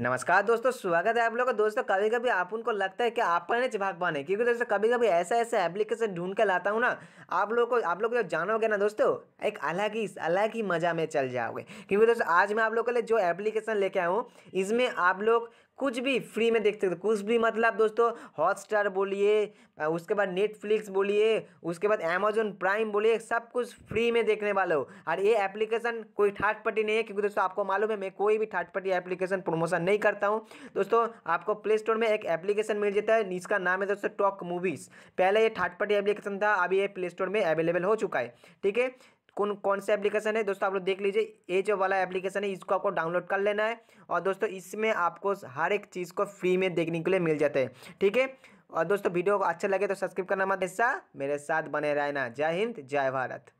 नमस्कार दोस्तों स्वागत है आप लोग का दोस्तों कभी कभी आप उनको लगता है कि आप पर नहीं चिभाग पाने क्योंकि दोस्तों कभी कभी ऐसा ऐसा एप्लीकेशन ढूंढ कर लाता हूँ ना आप लोग को आप लोग जब तो जानोगे ना दोस्तों एक अलग ही अलग ही मज़ा में चल जाओगे क्योंकि दोस्तों आज मैं आप लोग के लिए जो एप्लीकेशन लेके आया हूँ इसमें आप लोग कुछ भी फ्री में देख सकते हो कुछ भी मतलब दोस्तों हॉटस्टार बोलिए उसके बाद नेटफ्लिक्स बोलिए उसके बाद अमेजोन प्राइम बोलिए सब कुछ फ्री में देखने वाले हो और ये एप्लीकेशन कोई थर्ड पार्टी नहीं है क्योंकि दोस्तों आपको मालूम है मैं कोई भी थर्ड पार्टी एप्लीकेशन प्रमोशन नहीं करता हूँ दोस्तों आपको प्ले स्टोर में एक एप्लीकेशन मिल जाता है इसका नाम है दोस्तों टॉक मूवीज़ पहले ये थर्ड पार्टी एप्लीकेशन था अभी ये प्ले स्टोर में अवेलेबल हो चुका है ठीक है कौन कौन सा एप्लीकेशन है दोस्तों आप लोग देख लीजिए ये जो वाला एप्लीकेशन है इसको आपको डाउनलोड कर लेना है और दोस्तों इसमें आपको हर एक चीज़ को फ्री में देखने के लिए मिल जाता है ठीक है और दोस्तों वीडियो को अच्छा लगे तो सब्सक्राइब करना मत हिस्सा मेरे साथ बने रहना जय हिंद जय भारत